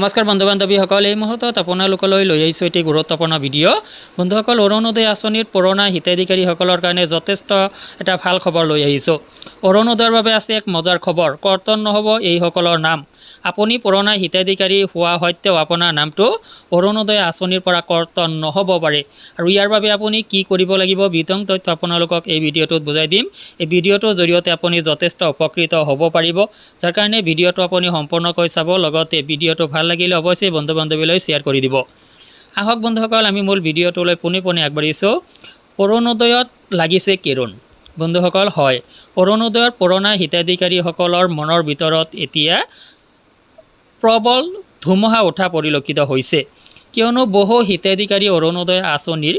নমস্কাৰ বন্ধু বান্ধৱীসকল এই মুহূৰ্তত আপোনালোকলৈ লৈ আহিছোঁ এটি গুৰুত্বপূৰ্ণ ভিডিঅ' বন্ধুসকল অৰুণোদয় আঁচনিত পুৰণা হিতাধিকাৰীসকলৰ কাৰণে যথেষ্ট এটা ভাল খবৰ লৈ আহিছোঁ অৰুণোদয়ৰ বাবে আছে এক মজাৰ খবৰ কৰ্তন নহ'ব এইসকলৰ নাম আপুনি পুৰণা হিতাধিকাৰী হোৱা সত্ত্বেও আপোনাৰ নামটো অৰুণোদয় আঁচনিৰ পৰা কৰ্তন নহ'ব পাৰে আৰু ইয়াৰ বাবে আপুনি কি কৰিব লাগিব বিতং তথ্য আপোনালোকক এই ভিডিঅ'টোত বুজাই দিম এই ভিডিঅ'টোৰ জৰিয়তে আপুনি যথেষ্ট উপকৃত হ'ব পাৰিব যাৰ কাৰণে ভিডিঅ'টো আপুনি সম্পূৰ্ণকৈ চাব লগতে ভিডিঅ'টো ভাল লাগিলে অৱশ্যে বন্ধু বান্ধৱীলৈ শ্বেয়াৰ কৰি দিব আহক বন্ধুসকল আমি মূল ভিডিঅ'টোলৈ পোনে পোনে আগবাঢ়িছোঁ অৰুণোদয়ত লাগিছে কিৰণ বন্ধুসকল হয় অৰুণোদয়ৰ পুৰণা হিতাধিকাৰীসকলৰ মনৰ ভিতৰত এতিয়া প্ৰবল ধুমুহা উঠা পৰিলক্ষিত হৈছে কিয়নো বহু হিতাধিকাৰী অৰুণোদয় আঁচনিৰ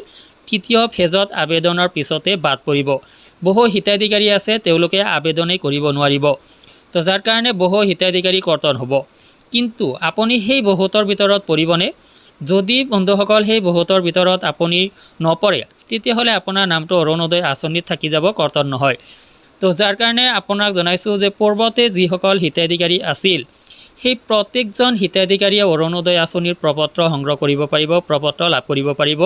তৃতীয় ফেজত আবেদনৰ পিছতে বাদ পৰিব বহু হিতাধিকাৰী আছে তেওঁলোকে আবেদনেই কৰিব নোৱাৰিব তো যাৰ কাৰণে বহু হিতাধিকাৰী কৰ্তন হ'ব কিন্তু আপুনি সেই বহুতৰ ভিতৰত পৰিবনে যদি বন্ধুসকল সেই বহুতৰ ভিতৰত আপুনি নপৰে তেতিয়াহ'লে আপোনাৰ নামটো অৰুণোদয় আঁচনিত থাকি যাব কৰ্তন নহয় তো যাৰ কাৰণে আপোনাক জনাইছোঁ যে পূৰ্বতে যিসকল হিতাধিকাৰী আছিল সেই প্ৰত্যেকজন হিতাধিকাৰীয়ে অৰুণোদয় আঁচনিৰ প্ৰপত্ৰ সংগ্ৰহ কৰিব পাৰিব প্ৰপত্ৰ লাভ কৰিব পাৰিব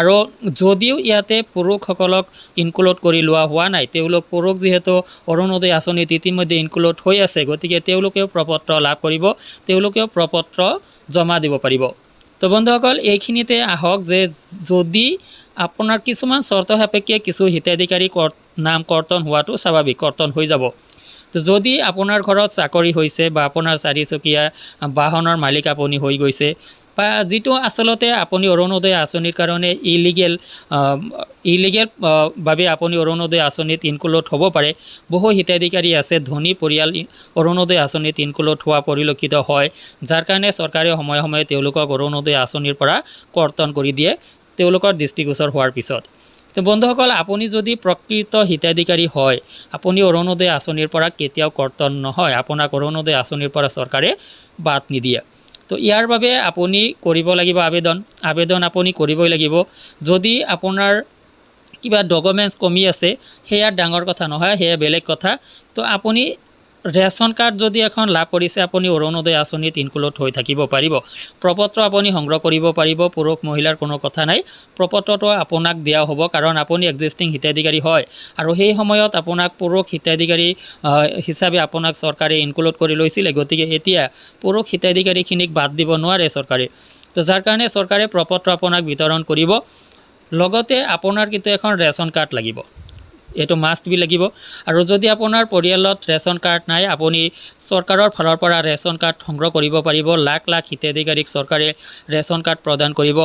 আৰু যদিও ইয়াতে পুৰুষসকলক ইনক্লুড কৰি লোৱা হোৱা নাই তেওঁলোক পুৰুষ যিহেতু অৰুণোদয় আঁচনিত ইতিমধ্যে ইনক্লুড হৈ আছে গতিকে তেওঁলোকেও প্ৰপত্ৰ লাভ কৰিব তেওঁলোকেও প্ৰপত্ৰ জমা দিব পাৰিব তো বন্ধুসকল এইখিনিতে আহক যে যদি আপোনাৰ কিছুমান চৰ্ত সাপেক্ষে কিছু হিতাধিকাৰী নাম কৰ্তন হোৱাটো স্বাভাৱিক কৰ্তন হৈ যাব তো যদি আপোনাৰ ঘৰত চাকৰি হৈছে বা আপোনাৰ চাৰিচকীয়া বাহনৰ মালিক আপুনি হৈ গৈছে বা যিটো আচলতে আপুনি অৰুণোদয় আঁচনিৰ কাৰণে ইলিগেল ইলিগেল বাবে আপুনি অৰুণোদয় আঁচনিত ইনক্লুড হ'ব পাৰে বহু হিতাধিকাৰী আছে ধনী পৰিয়াল অৰুণোদয় আঁচনিত ইনক্লুড হোৱা পৰিলক্ষিত হয় যাৰ কাৰণে চৰকাৰে সময়ে সময়ে তেওঁলোকক অৰুণোদয় আঁচনিৰ পৰা কৰ্তন কৰি দিয়ে তেওঁলোকৰ দৃষ্টিগোচৰ হোৱাৰ পিছত বন্ধুসকল আপুনি যদি প্ৰকৃত হিতাধিকাৰী হয় আপুনি অৰুণোদয় আঁচনিৰ পৰা কেতিয়াও কৰ্তন নহয় আপোনাক অৰুণোদয় আঁচনিৰ পৰা চৰকাৰে বাদ নিদিয়ে তো ইয়াৰ বাবে আপুনি কৰিব লাগিব আবেদন আবেদন আপুনি কৰিবই লাগিব যদি আপোনাৰ কিবা ডকুমেণ্টছ কমি আছে সেয়া ডাঙৰ কথা নহয় সেয়া বেলেগ কথা তো আপুনি ৰেচন কাৰ্ড যদি এখন লাভ কৰিছে আপুনি অৰুণোদয় আঁচনিত ইনক্লুড হৈ থাকিব পাৰিব প্ৰপত্ৰ আপুনি সংগ্ৰহ কৰিব পাৰিব পুৰুষ মহিলাৰ কোনো কথা নাই প্ৰপত্ৰটো আপোনাক দিয়া হ'ব কাৰণ আপুনি এক্সিষ্টিং হিতাধিকাৰী হয় আৰু সেই সময়ত আপোনাক পুৰুষ হিতাধিকাৰী হিচাপে আপোনাক চৰকাৰে ইনক্লুড কৰি লৈছিলে গতিকে এতিয়া পুৰুষ হিতাধিকাৰীখিনিক বাদ দিব নোৱাৰে চৰকাৰে তো যাৰ কাৰণে চৰকাৰে প্ৰপত্ৰ আপোনাক বিতৰণ কৰিব লগতে আপোনাৰ কিন্তু এখন ৰেচন কাৰ্ড লাগিব এইটো মাষ্ট বি লাগিব আৰু যদি আপোনাৰ পৰিয়ালত ৰেচন কাৰ্ড নাই আপুনি চৰকাৰৰ ফালৰ পৰা ৰেচন কাৰ্ড সংগ্ৰহ কৰিব পাৰিব লাখ লাখ হিতাধিকাৰীক চৰকাৰে ৰেচন কাৰ্ড প্ৰদান কৰিব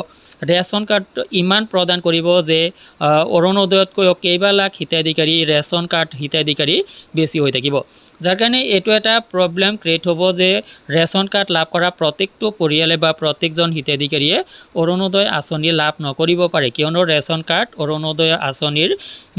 ৰেচন কাৰ্ড ইমান প্ৰদান কৰিব যে অৰুণোদয়তকৈও কেইবা লাখ হিতাধিকাৰী ৰেচন কাৰ্ড হিতাধিকাৰী বেছি হৈ থাকিব যাৰ কাৰণে এইটো এটা প্ৰব্লেম ক্ৰিয়েট হ'ব যে ৰেচন কাৰ্ড লাভ কৰা প্ৰত্যেকটো পৰিয়ালে বা প্ৰত্যেকজন হিতাধিকাৰীয়ে অৰুণোদয় আঁচনি লাভ নকৰিব পাৰে কিয়নো ৰেচন কাৰ্ড অৰুণোদয় আঁচনিৰ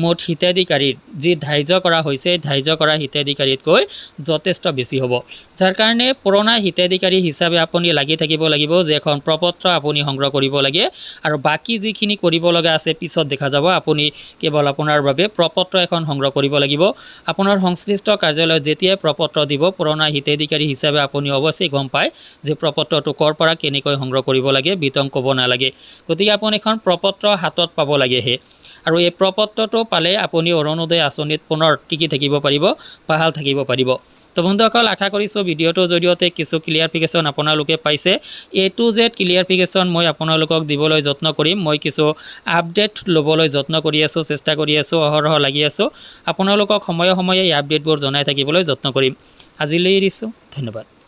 মুঠ হিতাধিকাৰীৰ যি ধাৰ্য কৰা হৈছে ধাৰ্য কৰা হিতাধিকাৰীতকৈ যথেষ্ট বেছি হ'ব যাৰ কাৰণে পুৰণা হিতাধিকাৰী হিচাপে আপুনি লাগি থাকিব লাগিব যে এখন প্ৰপত্ৰ আপুনি সংগ্ৰহ কৰিব লাগে আৰু বাকী যিখিনি কৰিব লগা আছে পিছত দেখা যাব আপুনি কেৱল আপোনাৰ বাবে প্ৰপত্ৰ এখন সংগ্ৰহ কৰিব লাগিব আপোনাৰ সংশ্লিষ্ট কাৰ্যালয় যেতিয়াই প্ৰপত্ৰ দিব পুৰণা হিতাধিকাৰী হিচাপে আপুনি অৱশ্যেই গম পায় যে প্ৰপত্ৰটো ক'ৰ পৰা কেনেকৈ সংগ্ৰহ কৰিব লাগে বিতং ক'ব নালাগে গতিকে আপুনি এখন প্ৰপত্ৰ হাতত পাব লাগেহে আৰু এই প্ৰপত্ৰটো পালে আপুনি অৰুণোদয় আঁচনিত পুনৰ টিকি থাকিব পাৰিব ভাল থাকিব পাৰিব তো বন্ধুসকল আশা কৰিছোঁ ভিডিঅ'টোৰ জৰিয়তে কিছু ক্লিয়াৰফিকেশ্যন আপোনালোকে পাইছে এ টু জেড ক্লিয়াৰফিকেশ্যন মই আপোনালোকক দিবলৈ যত্ন কৰিম মই কিছু আপডেট ল'বলৈ যত্ন কৰি আছোঁ চেষ্টা কৰি আছোঁ অহৰহ লাগি আছোঁ আপোনালোকক সময়ে সময়ে এই আপডেটবোৰ জনাই থাকিবলৈ যত্ন কৰিম আজিলৈ এৰিছোঁ ধন্যবাদ